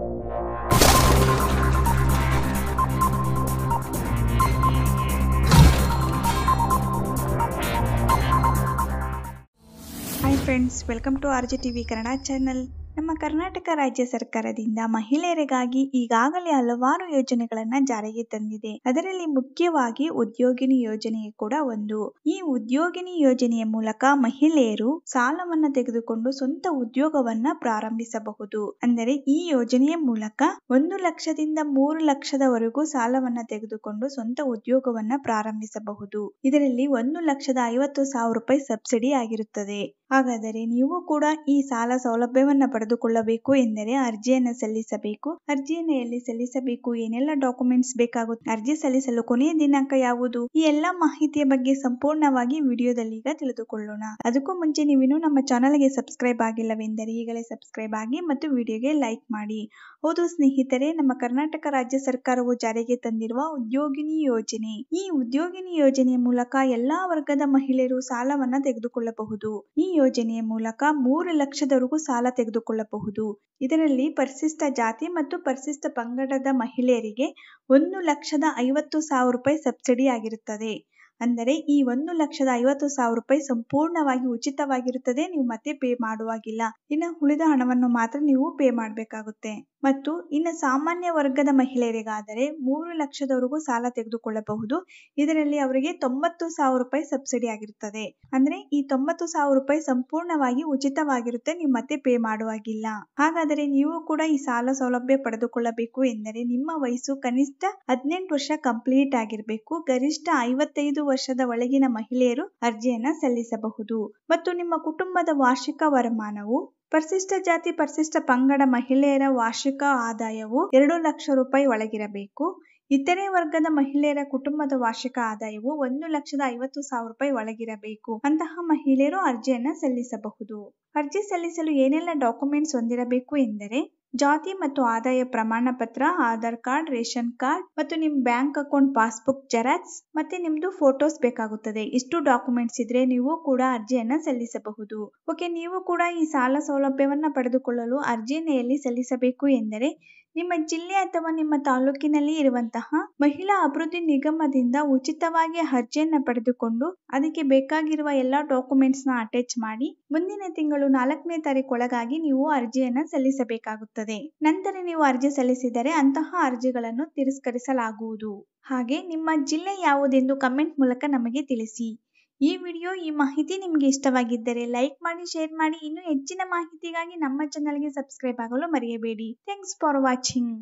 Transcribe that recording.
Hi friends, welcome to RJTV Karana channel. ನಮ್ಮ ಕರ್ನಾಟಕ ರಾಜ್ಯ ಸರ್ಕಾರದಿಂದ ಮಹಿಳೆಯರಿಗಾಗಿ ಈಗಾಗಲೇ ಹಲವಾರು ಯೋಜನೆಗಳನ್ನ ಜಾರಿಗೆ ತಂದಿದೆ ಅದರಲ್ಲಿ ಮುಖ್ಯವಾಗಿ ಉದ್ಯೋಗಿನಿ ಯೋಜನೆ ಕೂಡ ಒಂದು ಈ ಉದ್ಯೋಗಿನಿ ಯೋಜನೆಯ ಮೂಲಕ ಮಹಿಳೆಯರು ಸಾಲವನ್ನ ತೆಗೆದುಕೊಂಡು ಸ್ವಂತ ಉದ್ಯೋಗವನ್ನ ಪ್ರಾರಂಭಿಸಬಹುದು ಅಂದರೆ ಈ ಯೋಜನೆಯ ಮೂಲಕ ಒಂದು ಲಕ್ಷದಿಂದ ಮೂರು ಲಕ್ಷದವರೆಗೂ ಸಾಲವನ್ನ ತೆಗೆದುಕೊಂಡು ಸ್ವಂತ ಉದ್ಯೋಗವನ್ನ ಪ್ರಾರಂಭಿಸಬಹುದು ಇದರಲ್ಲಿ ಒಂದು ಲಕ್ಷದ ಐವತ್ತು ಸಾವಿರ ರೂಪಾಯಿ ಸಬ್ಸಿಡಿ ಆಗಿರುತ್ತದೆ ಹಾಗಾದರೆ ನೀವು ಕೂಡ ಈ ಸಾಲ ಸೌಲಭ್ಯವನ್ನ ಪಡೆದುಕೊಳ್ಳಬೇಕು ಎಂದರೆ ಅರ್ಜಿಯನ್ನು ಸಲ್ಲಿಸಬೇಕು ಅರ್ಜಿಯನ್ನು ಎಲ್ಲಿ ಸಲ್ಲಿಸಬೇಕು ಏನೆಲ್ಲ ಡಾಕ್ಯುಮೆಂಟ್ಸ್ ಬೇಕಾಗುತ್ತೆ ಅರ್ಜಿ ಸಲ್ಲಿಸಲು ಕೊನೆಯ ದಿನಾಂಕ ಯಾವುದು ಈ ಎಲ್ಲಾ ಮಾಹಿತಿಯ ಬಗ್ಗೆ ಸಂಪೂರ್ಣವಾಗಿ ವಿಡಿಯೋದಲ್ಲಿ ಈಗ ತಿಳಿದುಕೊಳ್ಳೋಣ ಅದಕ್ಕೂ ಮುಂಚೆ ನೀವಿನ್ನು ನಮ್ಮ ಚಾನಲ್ಗೆ ಸಬ್ಸ್ಕ್ರೈಬ್ ಆಗಿಲ್ಲವೆಂದರೆ ಈಗಲೇ ಸಬ್ಸ್ಕ್ರೈಬ್ ಆಗಿ ಮತ್ತು ವಿಡಿಯೋಗೆ ಲೈಕ್ ಮಾಡಿ ಹೌದು ಸ್ನೇಹಿತರೆ ನಮ್ಮ ಕರ್ನಾಟಕ ರಾಜ್ಯ ಸರ್ಕಾರವು ಜಾರಿಗೆ ತಂದಿರುವ ಉದ್ಯೋಗಿನಿ ಯೋಜನೆ ಈ ಉದ್ಯೋಗಿನಿ ಯೋಜನೆಯ ಮೂಲಕ ಎಲ್ಲಾ ವರ್ಗದ ಮಹಿಳೆಯರು ಸಾಲವನ್ನ ತೆಗೆದುಕೊಳ್ಳಬಹುದು ಈ ಯೋಜನೆಯ ಮೂಲಕ ಮೂರು ಲಕ್ಷದವರೆಗೂ ಸಾಲ ತೆಗೆದುಕೊಳ್ಳಬಹುದು ಪಡೆದುಕೊಳ್ಳಬಹುದು ಇದರಲ್ಲಿ ಪರಿಶಿಷ್ಟ ಜಾತಿ ಮತ್ತು ಪರಿಶಿಷ್ಟ ಪಂಗಡದ ಮಹಿಳೆಯರಿಗೆ ಒಂದು ಲಕ್ಷದ ಐವತ್ತು ಸಾವಿರ ರೂಪಾಯಿ ಸಬ್ಸಿಡಿ ಆಗಿರುತ್ತದೆ ಅಂದರೆ ಈ ಒಂದು ಲಕ್ಷದ ಐವತ್ತು ಸಾವಿರ ರೂಪಾಯಿ ಸಂಪೂರ್ಣವಾಗಿ ಉಚಿತವಾಗಿರುತ್ತದೆ ನೀವು ಮತ್ತೆ ಪೇ ಮಾಡುವಾಗಿಲ್ಲ ಇನ್ನು ಉಳಿದ ಹಣವನ್ನು ಮಾತ್ರ ನೀವು ಪೇ ಮಾಡಬೇಕಾಗುತ್ತೆ ಮತ್ತು ಇನ್ನು ಸಾಮಾನ್ಯ ವರ್ಗದ ಮಹಿಳೆಯರಿಗಾದರೆ ಮೂರು ಲಕ್ಷದವರೆಗೂ ಸಾಲ ತೆಗೆದುಕೊಳ್ಳಬಹುದು ಇದರಲ್ಲಿ ಅವರಿಗೆ ತೊಂಬತ್ತು ಸಾವಿರ ರೂಪಾಯಿ ಸಬ್ಸಿಡಿ ಆಗಿರುತ್ತದೆ ಅಂದ್ರೆ ಈ ತೊಂಬತ್ತು ಸಾವಿರ ರೂಪಾಯಿ ಸಂಪೂರ್ಣವಾಗಿ ಉಚಿತವಾಗಿರುತ್ತೆ ನೀವು ಮತ್ತೆ ಪೇ ಮಾಡುವಾಗಿಲ್ಲ ಹಾಗಾದರೆ ನೀವು ಕೂಡ ಈ ಸಾಲ ಸೌಲಭ್ಯ ಪಡೆದುಕೊಳ್ಳಬೇಕು ಎಂದರೆ ನಿಮ್ಮ ವಯಸ್ಸು ಕನಿಷ್ಠ ಹದಿನೆಂಟು ವರ್ಷ ಕಂಪ್ಲೀಟ್ ಆಗಿರಬೇಕು ಗರಿಷ್ಠ ಐವತ್ತೈದು ವರ್ಷದ ಒಳಗಿನ ಮಹಿಳೆಯರು ಅರ್ಜಿಯನ್ನ ಸಲ್ಲಿಸಬಹುದು ಮತ್ತು ನಿಮ್ಮ ಕುಟುಂಬದ ವಾರ್ಷಿಕ ವರಮಾನವು ಪರಿಶಿಷ್ಟ ಜಾತಿ ಪರಿಶಿಷ್ಟ ಪಂಗಡ ಮಹಿಳೆಯರ ವಾರ್ಷಿಕ ಆದಾಯವು ಎರಡು ಲಕ್ಷ ರೂಪಾಯಿ ಒಳಗಿರಬೇಕು ಇತರೆ ವರ್ಗದ ಮಹಿಳೆಯರ ಕುಟುಂಬದ ವಾರ್ಷಿಕ ಆದಾಯವು ಒಂದು ಲಕ್ಷದ ಐವತ್ತು ಸಾವಿರ ರೂಪಾಯಿ ಒಳಗಿರಬೇಕು ಅಂತಹ ಮಹಿಳೆಯರು ಅರ್ಜಿಯನ್ನ ಸಲ್ಲಿಸಬಹುದು ಅರ್ಜಿ ಸಲ್ಲಿಸಲು ಏನೆಲ್ಲ ಡಾಕ್ಯುಮೆಂಟ್ಸ್ ಹೊಂದಿರಬೇಕು ಎಂದರೆ ಜಾತಿ ಮತ್ತು ಆದಾಯ ಪ್ರಮಾಣ ಪತ್ರ ಆಧಾರ್ ಕಾರ್ಡ್ ರೇಷನ್ ಕಾರ್ಡ್ ಮತ್ತು ನಿಮ್ ಬ್ಯಾಂಕ್ ಅಕೌಂಟ್ ಪಾಸ್ಬುಕ್ ಜೆರಾಕ್ಸ್ ಮತ್ತೆ ನಿಮ್ದು ಫೋಟೋಸ್ ಬೇಕಾಗುತ್ತದೆ ಇಷ್ಟು ಡಾಕ್ಯುಮೆಂಟ್ಸ್ ಇದ್ರೆ ನೀವು ಕೂಡ ಅರ್ಜಿಯನ್ನ ಸಲ್ಲಿಸಬಹುದು ಓಕೆ ನೀವು ಕೂಡ ಈ ಸಾಲ ಸೌಲಭ್ಯವನ್ನ ಪಡೆದುಕೊಳ್ಳಲು ಅರ್ಜಿಯನ್ನು ಎಲ್ಲಿ ಸಲ್ಲಿಸಬೇಕು ಎಂದರೆ ನಿಮ್ಮ ಜಿಲ್ಲೆ ಅಥವಾ ನಿಮ್ಮ ತಾಲೂಕಿನಲ್ಲಿ ಇರುವಂತಹ ಮಹಿಳಾ ಅಭಿವೃದ್ಧಿ ನಿಗಮದಿಂದ ಉಚಿತವಾಗಿ ಅರ್ಜಿಯನ್ನ ಪಡೆದುಕೊಂಡು ಅದಕ್ಕೆ ಬೇಕಾಗಿರುವ ಎಲ್ಲಾ ಡಾಕ್ಯುಮೆಂಟ್ಸ್ ನ ಅಟ್ಯಾಚ್ ಮಾಡಿ ಮುಂದಿನ ತಿಂಗಳು ನಾಲ್ಕನೇ ತಾರೀಕು ಒಳಗಾಗಿ ನೀವು ಅರ್ಜಿಯನ್ನ ಸಲ್ಲಿಸಬೇಕಾಗುತ್ತದೆ ನಂತರ ನೀವು ಅರ್ಜಿ ಸಲ್ಲಿಸಿದರೆ ಅಂತಹ ಅರ್ಜಿಗಳನ್ನು ತಿರಸ್ಕರಿಸಲಾಗುವುದು ಹಾಗೆ ನಿಮ್ಮ ಜಿಲ್ಲೆ ಯಾವುದೆಂದು ಕಮೆಂಟ್ ಮೂಲಕ ನಮಗೆ ತಿಳಿಸಿ ಈ ವಿಡಿಯೋ ಈ ಮಾಹಿತಿ ನಿಮಗೆ ಇಷ್ಟವಾಗಿದ್ದರೆ ಲೈಕ್ ಮಾಡಿ ಶೇರ್ ಮಾಡಿ ಇನ್ನೂ ಹೆಚ್ಚಿನ ಮಾಹಿತಿಗಾಗಿ ನಮ್ಮ ಚಾನಲ್ಗೆ ಸಬ್ಸ್ಕ್ರೈಬ್ ಆಗಲು ಮರೆಯಬೇಡಿ ಥ್ಯಾಂಕ್ಸ್ ಫಾರ್ ವಾಚಿಂಗ್